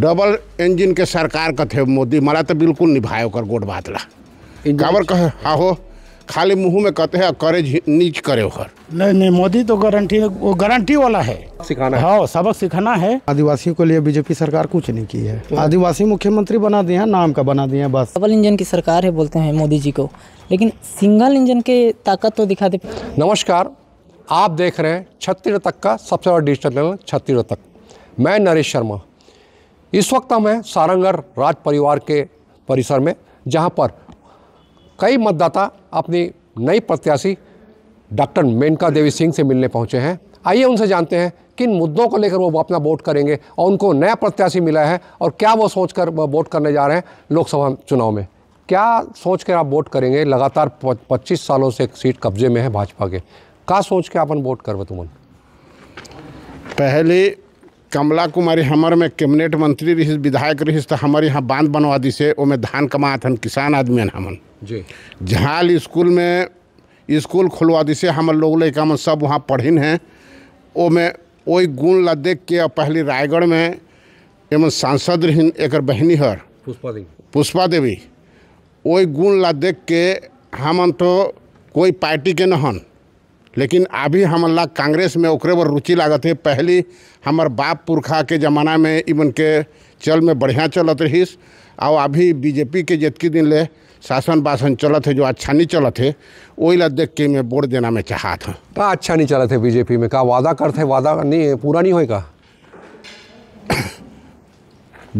Double engine के सरकार का थे मोदी मारा तो बिल्कुल निभाए कर गोट बात ला काबर कहे अच्छा। हाँ हो खाली मुंह में कहते हैं करे नीच करे ओकर नहीं नहीं मोदी तो गारंटी वो गारंटी वाला है सिखाना हाँ सबक सिखाना है आदिवासियों के लिए बीजेपी सरकार कुछ नहीं की है हाँ। आदिवासी मुख्यमंत्री बना दिए हैं नाम का बना दिए हैं बस डबल इंजन की सरकार है बोलते हैं मोदी जी को लेकिन सिंगल इंजन के ताकत तो दिखा दे नमस्कार आप देख रहे हैं छत्तीस तक का सबसे बड़ा डिजिटल चैनल छत्तीस तक मैं नरेश शर्मा इस वक्त हम हैं सारंगढ़ राज परिवार के परिसर में जहां पर कई मतदाता अपनी नई प्रत्याशी डॉक्टर मेनका देवी सिंह से मिलने पहुंचे हैं आइए उनसे जानते हैं किन मुद्दों को लेकर वो अपना वोट करेंगे और उनको नया प्रत्याशी मिला है और क्या वो सोच कर वोट करने जा रहे हैं लोकसभा चुनाव में क्या सोच कर आप वोट करेंगे लगातार पच्चीस सालों से सीट कब्जे में है भाजपा के का सोच के अपन वोट करवे तुम पहले कमला कुमारी हमार में कैबिनेट मंत्री रहिस विधायक रही तो हमारे यहाँ बांध बनवा दी से ओमे धान कमा हन किसान आदमी हन हमन जी झाल स्कूल में स्कूल खुलवा दी से हमारे लोग लड़का मन सब वहाँ पढ़िन हैं में वही गुण ला देख के पहले रायगढ़ में एमन सांसद रहीन एक बहनी हर पुष्पा देवी पुष्पा देवी वही गुण ला देख के हमन तो कोई पार्टी के न लेकिन अभी हमला कांग्रेस में ओकरे पर रुचि लागत है पहली हमार बाप पुरखा के ज़माना में इवन के चल में बढ़िया चलत रहीस और अभी बीजेपी के जितकी दिन ले शासन बासन चलत है जो अच्छा नहीं चलत है वही ला देख के मैं वोट देना में चाहत था का अच्छा नहीं चलत है बीजेपी में का वादा करते वादा नहीं पूरा नहीं होएगा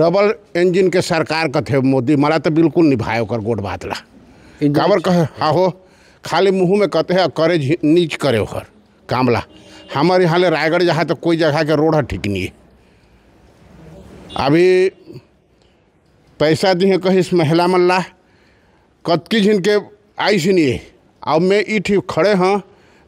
डबल इंजन के सरकार कथे मोदी मारा तो बिल्कुल निभाए कर गोट बात ला कहे हाँ अच्छा। हो खाली मुँह में कहते हैं करे नीच करे ओकर कामला हमारे यहाँ ले रायगढ़ जहाँ तो कोई जगह के रोड है ठीक नहीं है अभी पैसा दिए कहिस महिला मल्ला कतकी जिनके आई से नहीं अब मैं इठ खड़े हाँ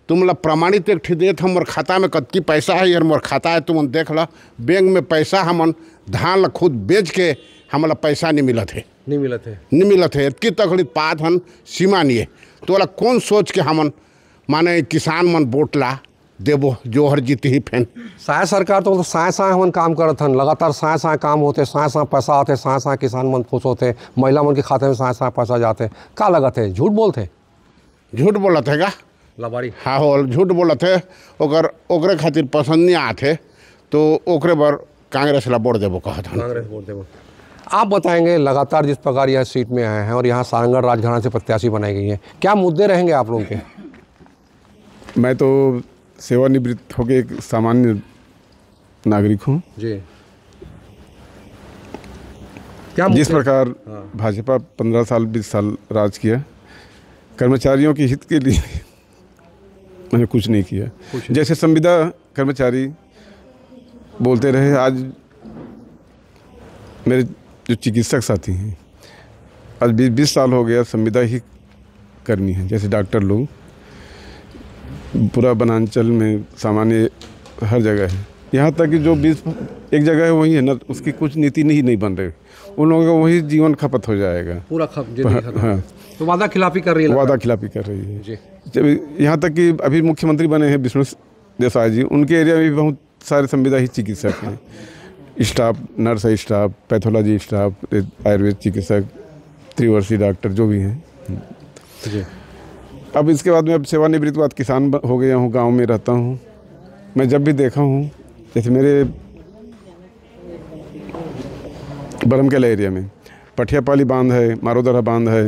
तुम प्रमाणित एक ठीक हम हमारे खाता में कतकी पैसा है यार मोर खाता है तुम देख ला बैंक में पैसा हम धान ला खुद बेच के हमारा पैसा नहीं मिलत है नहीं मिलत है नहीं मिलत है इतकी तकड़ी पात हन सीमा नहीं है तो वाला कौन सोच के हमन माने किसान मन वोट ला देबो जोहर जीत ही फेन साय सरकार तो साय साय हमन काम करत हन लगातार साय साय काम होते साय साय पैसा आते साय साय किसान मन खुश होते महिला मन के खाते में साय साय पैसा जाते का लगते झूठ बोलते झूठ बोलत है का लबारी हाँ हो झूठ बोलत है ओकर ओकरे खातिर पसंद नहीं आते तो ओकरे बर कांग्रेस ला वोट देबो कहत कांग्रेस वोट देबो आप बताएंगे लगातार जिस प्रकार यह सीट में आए हैं और यहाँ सारंगढ़ राजघराना से प्रत्याशी बनाई गई हैं क्या मुद्दे रहेंगे आप लोगों के मैं तो सेवानिवृत्त होकर एक सामान्य नागरिक हूँ जी क्या जिस प्रकार हाँ। भाजपा पंद्रह साल बीस साल राज किया कर्मचारियों के हित के लिए मैंने कुछ नहीं किया कुछ जैसे संविदा कर्मचारी बोलते रहे आज मेरे जो चिकित्सक साथी हैं आज बीस बीस साल हो गया संविदा ही करनी है जैसे डॉक्टर लोग पूरा बनांचल में सामान्य हर जगह है यहाँ तक कि जो बीस एक जगह है वही है ना उसकी कुछ नीति नहीं नहीं बन रही उन लोगों का वही जीवन खपत हो जाएगा पूरा खप हाँ, हाँ तो वादा खिलाफी कर रही है वादा खिलाफी कर रही है जी जब यहाँ तक कि अभी मुख्यमंत्री बने हैं विष्णु देसाई जी उनके एरिया में भी बहुत सारे संविदा ही चिकित्सक हैं staff nurse staff pathology staff Ayurveda चिकित्सक त्रिवर्षीय डॉक्टर जो भी हैं अब इसके बाद मैं अब सेवानिवृत्त बाद किसान हो गया हूँ गांव में रहता हूँ मैं जब भी देखा हूँ जैसे मेरे बरमकेला एरिया में पठियापाली बांध है मारोदरा बांध है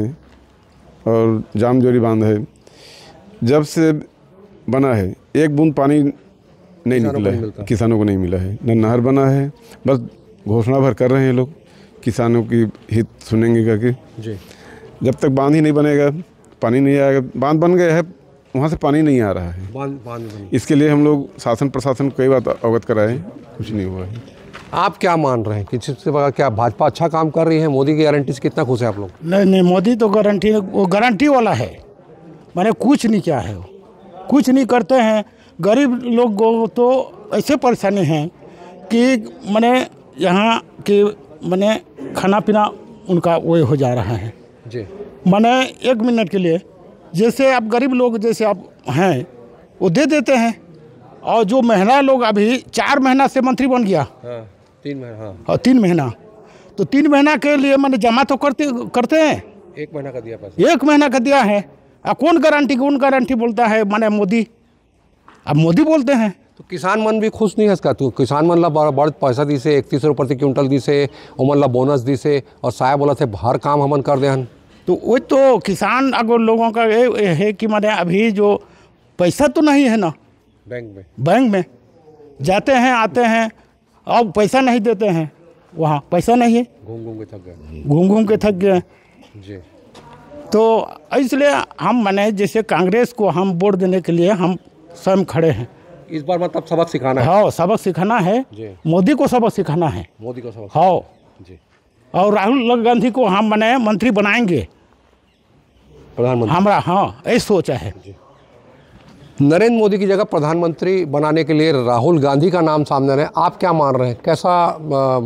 और जामजोरी बांध है जब से बना है एक बूंद पानी नहीं निकला है किसानों को नहीं मिला है न नहर बना है बस घोषणा भर कर रहे हैं लोग किसानों की हित सुनेंगे क्या कि जब तक बांध ही नहीं बनेगा पानी नहीं आएगा बांध बन गया है वहाँ से पानी नहीं आ रहा है बांध बांध इसके लिए हम लोग शासन प्रशासन कई बार अवगत कराए कुछ नहीं हुआ है आप क्या मान रहे हैं कि क्या भाजपा अच्छा काम कर रही है मोदी की गारंटी से कितना खुश है आप लोग नहीं नहीं मोदी तो गारंटी वो गारंटी वाला है मैंने कुछ नहीं किया है कुछ नहीं करते हैं गरीब लोग को तो ऐसे परेशानी है कि मैंने यहाँ के मैंने खाना पीना उनका वो हो जा रहा है जी मैंने एक मिनट के लिए जैसे आप गरीब लोग जैसे आप हैं वो दे देते हैं और जो महिला लोग अभी चार महीना से मंत्री बन गया हाँ, तीन महीना हाँ। तीन महीना तो तीन महीना के लिए मैंने जमा तो करते करते हैं एक महीना का दिया एक महीना का दिया है और कौन गारंटी कौन गारंटी बोलता है मैंने मोदी अब मोदी बोलते हैं तो किसान मन भी खुश नहीं है इसका तो किसान मन ला बड़ पैसा दी से इकतीस रुपये प्रति क्विंटल दी से ओमन ला बोनस दी से और साय बोला थे हर काम हमन कर दे हन तो वो तो किसान अगर लोगों का ये है कि मैंने अभी जो पैसा तो नहीं है ना बैंक में बैंक में जाते हैं आते हैं अब पैसा नहीं देते हैं वहाँ पैसा नहीं है घूम घूम के थक गए घूम घूम के थक गए जी तो इसलिए हम मैंने जैसे कांग्रेस को हम वोट देने के लिए हम स्वयं खड़े हैं इस बार मतलब सबक सिखाना है हाँ सबक सिखाना है मोदी को सबक सिखाना है मोदी को सबक हाँ जी और राहुल गांधी को हम बने मंत्री बनाएंगे प्रधानमंत्री हमारा हाँ यही सोचा है नरेंद्र मोदी की जगह प्रधानमंत्री बनाने के लिए राहुल गांधी का नाम सामने रहे आप क्या मान रहे हैं कैसा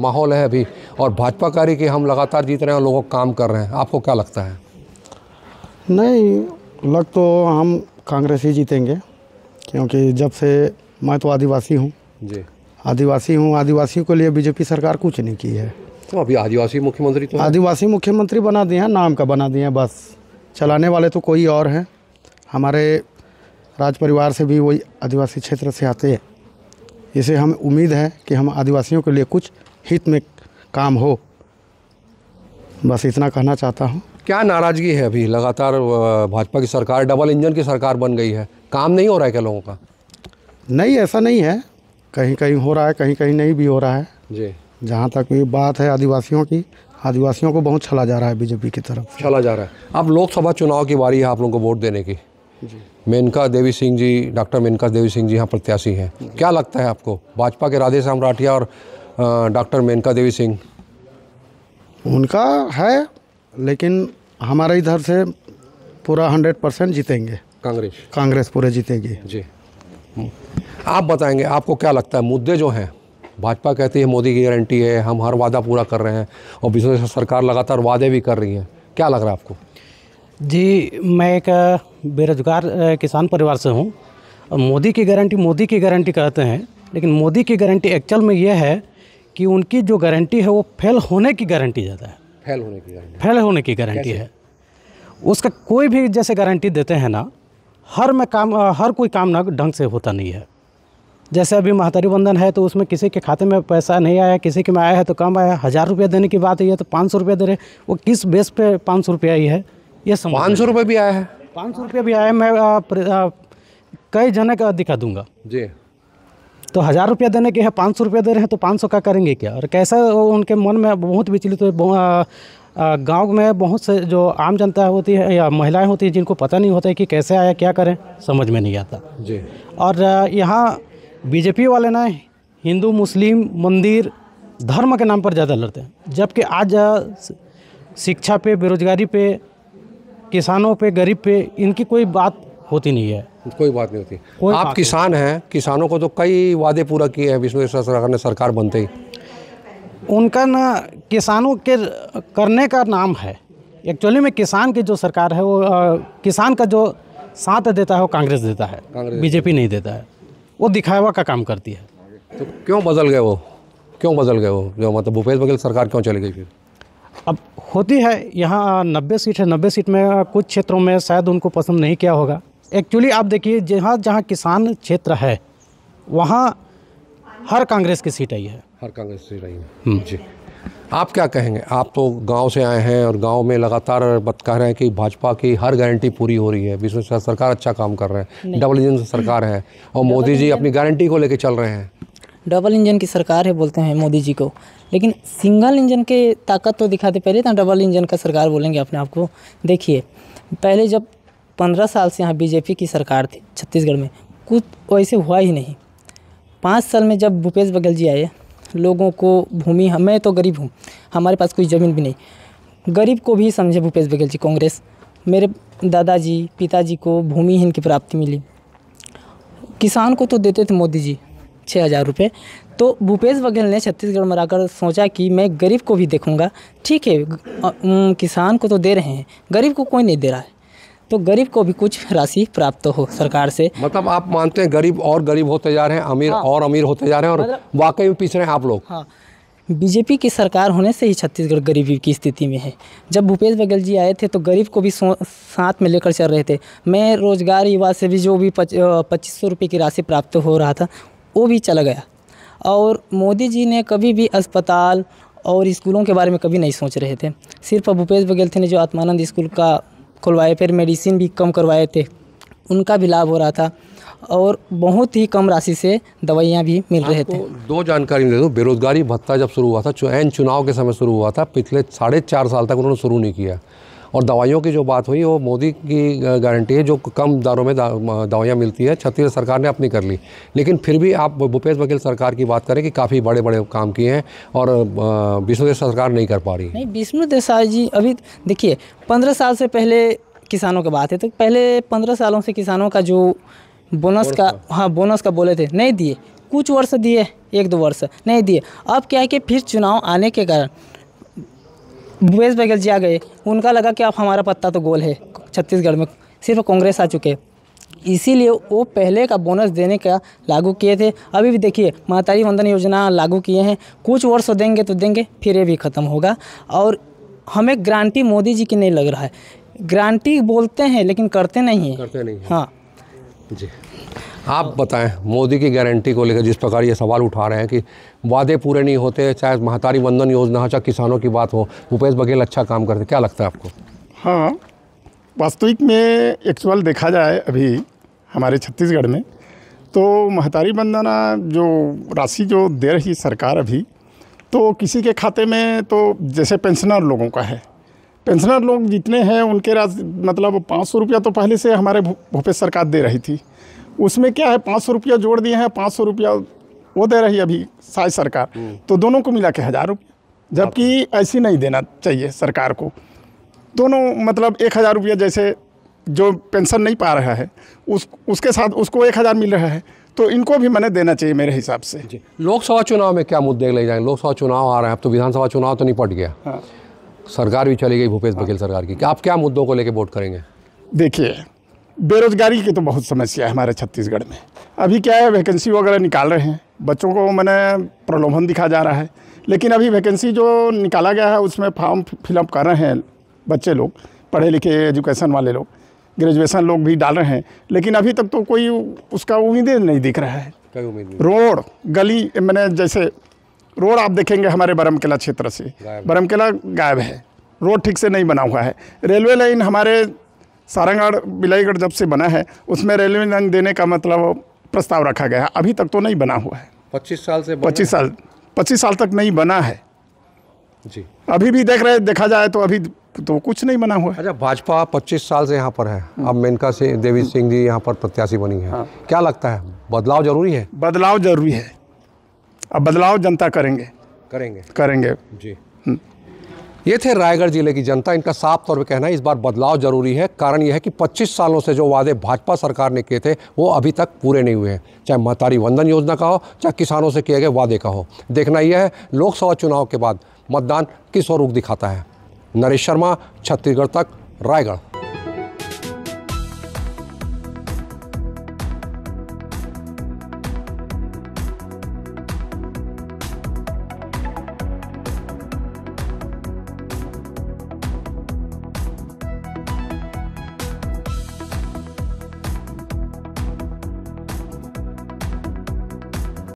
माहौल है अभी और भाजपा कार्य की हम लगातार जीत रहे हैं और लोगों काम कर रहे हैं आपको क्या लगता है नहीं लग तो हम कांग्रेस ही जीतेंगे क्योंकि जब से मैं तो आदिवासी हूँ जी आदिवासी हूँ आदिवासियों के लिए बीजेपी सरकार कुछ नहीं की है तो अभी आदिवासी मुख्यमंत्री तो आदिवासी मुख्यमंत्री बना दिए हैं नाम का बना दिए हैं बस चलाने वाले तो कोई और हैं हमारे राज परिवार से भी वही आदिवासी क्षेत्र से आते हैं इसे हम उम्मीद है कि हम आदिवासियों के लिए कुछ हित में काम हो बस इतना कहना चाहता हूँ क्या नाराज़गी है अभी लगातार भाजपा की सरकार डबल इंजन की सरकार बन गई है काम नहीं हो रहा है क्या लोगों का नहीं ऐसा नहीं है कहीं कहीं हो रहा है कहीं कहीं नहीं भी हो रहा है जी जहाँ तक ये बात है आदिवासियों की आदिवासियों को बहुत छला जा रहा है बीजेपी की तरफ छला जा रहा है अब लोकसभा चुनाव की बारी है आप लोगों को वोट देने की मेनका देवी सिंह जी डॉक्टर मेनका देवी सिंह जी यहाँ प्रत्याशी हैं क्या लगता है आपको भाजपा के राधे श्याम राठिया और डॉक्टर मेनका देवी सिंह उनका है लेकिन हमारे इधर से पूरा हंड्रेड परसेंट जीतेंगे कांग्रेस कांग्रेस पूरे जीतेगी जी आप बताएंगे आपको क्या लगता है मुद्दे जो हैं भाजपा कहती है मोदी की गारंटी है हम हर वादा पूरा कर रहे हैं और बीच सरकार लगातार वादे भी कर रही है क्या लग रहा है आपको जी मैं एक बेरोजगार किसान परिवार से हूँ मोदी की गारंटी मोदी की गारंटी कहते हैं लेकिन मोदी की गारंटी एक्चुअल में यह है कि उनकी जो गारंटी है वो फेल होने की गारंटी ज़्यादा है फेल होने की गारंटी फेल होने की गारंटी है उसका कोई भी जैसे गारंटी देते हैं ना हर में काम हर कोई काम ना ढंग से होता नहीं है जैसे अभी महातारी बंधन है तो उसमें किसी के खाते में पैसा नहीं आया किसी के में आया है तो कम आया हज़ार रुपया देने की बात है तो पाँच सौ रुपया दे रहे वो किस बेस पे पाँच सौ रुपया ही है ये समझ पाँच सौ रुपये भी आया है पाँच सौ रुपया भी आया है मैं कई जने का दिखा दूंगा जी तो हज़ार रुपया देने के हैं पाँच सौ रुपया दे रहे हैं तो पाँच सौ का करेंगे क्या और कैसा उनके मन में बहुत विचलित तो गांव में बहुत से जो आम जनता होती है या महिलाएं होती हैं जिनको पता नहीं होता है कि कैसे आया क्या करें समझ में नहीं आता जी और यहाँ बीजेपी वाले ना हिंदू मुस्लिम मंदिर धर्म के नाम पर ज़्यादा लड़ते हैं जबकि आज शिक्षा पे बेरोजगारी पे किसानों पे गरीब पे इनकी कोई बात होती नहीं है कोई बात नहीं होती आप किसान हैं किसानों को तो कई वादे पूरा किए हैं विष्णु सरकार ने सरकार बनते ही उनका ना किसानों के करने का नाम है एक्चुअली में किसान की जो सरकार है वो आ, किसान का जो साथ देता है वो कांग्रेस देता है बीजेपी नहीं देता है वो दिखावा का काम करती है तो क्यों बदल गए वो क्यों बदल गए वो जो मतलब भूपेश बघेल सरकार क्यों चली गई फिर अब होती है यहाँ नब्बे सीट है नब्बे सीट में कुछ क्षेत्रों में शायद उनको पसंद नहीं किया होगा एक्चुअली आप देखिए जहाँ जहाँ किसान क्षेत्र है वहाँ हर कांग्रेस की सीट आई है हर कांग्रेस की सीट आई है हम्म। जी आप क्या कहेंगे आप तो गांव से आए हैं और गांव में लगातार बता रहे हैं कि भाजपा की हर गारंटी पूरी हो रही है बीच सरकार अच्छा काम कर रहे हैं डबल इंजन सरकार है और मोदी जी अपनी गारंटी को लेकर चल रहे हैं डबल इंजन की सरकार है बोलते हैं मोदी जी को लेकिन सिंगल इंजन के ताकत तो दिखाते पहले तो डबल इंजन का सरकार बोलेंगे अपने आप को देखिए पहले जब पंद्रह साल से यहाँ बीजेपी की सरकार थी छत्तीसगढ़ में कुछ वैसे हुआ ही नहीं पाँच साल में जब भूपेश बघेल जी आए लोगों को भूमि मैं तो गरीब हूँ हमारे पास कोई ज़मीन भी नहीं गरीब को भी समझे भूपेश बघेल जी कांग्रेस मेरे दादाजी पिताजी को भूमिहीन की प्राप्ति मिली किसान को तो देते थे मोदी जी छः हज़ार रुपये तो भूपेश बघेल ने छत्तीसगढ़ में आकर सोचा कि मैं गरीब को भी देखूंगा ठीक है किसान को तो दे रहे हैं गरीब को कोई नहीं दे रहा है तो गरीब को भी कुछ राशि प्राप्त हो सरकार से मतलब आप मानते हैं गरीब और गरीब होते जा रहे हैं अमीर हाँ, और अमीर होते जा रहे हैं और मतलब, वाकई में पीछ रहे हैं आप लोग हाँ बीजेपी की सरकार होने से ही छत्तीसगढ़ गरीबी की स्थिति में है जब भूपेश बघेल जी आए थे तो गरीब को भी साथ में लेकर चल रहे थे मैं रोजगार युवा से भी जो भी पच्चीस सौ रुपये की राशि प्राप्त हो रहा था वो भी चला गया और मोदी जी ने कभी भी अस्पताल और स्कूलों के बारे में कभी नहीं सोच रहे थे सिर्फ भूपेश बघेल थे ने जो आत्मानंद स्कूल का खुलवाए फिर मेडिसिन भी कम करवाए थे उनका भी लाभ हो रहा था और बहुत ही कम राशि से दवाइयाँ भी मिल रहे थे दो जानकारी दे दो बेरोजगारी भत्ता जब शुरू हुआ था चुन चुनाव के समय शुरू हुआ था पिछले साढ़े चार साल तक उन्होंने शुरू नहीं किया और दवाइयों की जो बात हुई वो मोदी की गारंटी है जो कम दारों में दवाइयाँ मिलती है छत्तीसगढ़ सरकार ने अपनी कर ली लेकिन फिर भी आप भूपेश बघेल सरकार की बात करें कि काफ़ी बड़े बड़े काम किए हैं और विष्णुदेव सरकार नहीं कर पा रही नहीं विष्णु देसाई जी अभी देखिए पंद्रह साल से पहले किसानों की बात है तो पहले पंद्रह सालों से किसानों का जो बोनस का हाँ बोनस का बोले थे नहीं दिए कुछ वर्ष दिए एक दो वर्ष नहीं दिए अब क्या है कि फिर चुनाव आने के कारण भूपेश बघेल जी आ गए उनका लगा कि आप हमारा पत्ता तो गोल है छत्तीसगढ़ में सिर्फ कांग्रेस आ चुके इसीलिए वो पहले का बोनस देने का लागू किए थे अभी भी देखिए मातारी वंदन योजना लागू किए हैं कुछ वर्ष तो देंगे तो देंगे फिर ये भी ख़त्म होगा और हमें ग्रांटी मोदी जी की नहीं लग रहा है ग्रांटी बोलते हैं लेकिन करते नहीं हैं करते नहीं है। हाँ जी आप बताएं मोदी की गारंटी को लेकर जिस प्रकार ये सवाल उठा रहे हैं कि वादे पूरे नहीं होते चाहे महतारी वंदन योजना हो चाहे किसानों की बात हो भूपेश बघेल अच्छा काम करते क्या लगता है आपको हाँ वास्तविक में एक्चुअल देखा जाए अभी हमारे छत्तीसगढ़ में तो महतारी बंदना जो राशि जो दे रही सरकार अभी तो किसी के खाते में तो जैसे पेंशनर लोगों का है पेंशनर लोग जितने हैं उनके राज मतलब पाँच सौ रुपया तो पहले से हमारे भूपेश सरकार दे रही थी उसमें क्या है पाँच सौ रुपया जोड़ दिए हैं पाँच सौ रुपया वो दे रही है अभी साय सरकार हम्म। तो दोनों को मिला के हज़ार रुपये जबकि ऐसी नहीं देना चाहिए सरकार को दोनों मतलब एक हज़ार रुपया जैसे जो पेंशन नहीं पा रहा है उस उसके साथ उसको एक हज़ार मिल रहा है तो इनको भी मैंने देना चाहिए मेरे हिसाब से लोकसभा चुनाव में क्या मुद्दे ले जाएंगे लोकसभा चुनाव आ रहे हैं अब तो विधानसभा चुनाव तो निपट गया हाँ। सरकार भी चली गई भूपेश हाँ। बघेल सरकार की आप क्या मुद्दों को लेकर वोट करेंगे देखिए बेरोज़गारी की तो बहुत समस्या है हमारे छत्तीसगढ़ में अभी क्या है वैकेंसी वगैरह निकाल रहे हैं बच्चों को मैंने प्रलोभन दिखा जा रहा है लेकिन अभी वैकेंसी जो निकाला गया है उसमें फॉर्म फिलअप कर रहे हैं बच्चे लोग पढ़े लिखे एजुकेशन वाले लोग ग्रेजुएसन लोग भी डाल रहे हैं लेकिन अभी तक तो कोई उसका उम्मीदें नहीं दिख रहा है रोड गली मैंने जैसे रोड आप देखेंगे हमारे बरमकेला क्षेत्र से बरमकेला गायब है रोड ठीक से नहीं बना हुआ है रेलवे लाइन हमारे सारंगढ़ बिलाईगढ़ जब से बना है उसमें रेलवे लाइन देने का मतलब प्रस्ताव रखा गया है अभी तक तो नहीं बना हुआ है पच्चीस साल से पच्चीस साल पच्चीस साल तक नहीं बना है जी अभी भी देख रहे देखा जाए तो अभी तो कुछ नहीं बना हुआ है अच्छा भाजपा पच्चीस साल से यहाँ पर है हम्म। अब मेनका सिंह देवी सिंह जी यहाँ पर प्रत्याशी बनी है हाँ। क्या लगता है बदलाव जरूरी है बदलाव जरूरी है अब बदलाव जनता करेंगे करेंगे करेंगे जी ये थे रायगढ़ जिले की जनता इनका साफ तौर पर कहना है इस बार बदलाव जरूरी है कारण यह है कि 25 सालों से जो वादे भाजपा सरकार ने किए थे वो अभी तक पूरे नहीं हुए हैं चाहे महतारी वंदन योजना का हो चाहे किसानों से किए गए वादे का हो देखना यह है लोकसभा चुनाव के बाद मतदान किस और रुख दिखाता है नरेश शर्मा छत्तीसगढ़ तक रायगढ़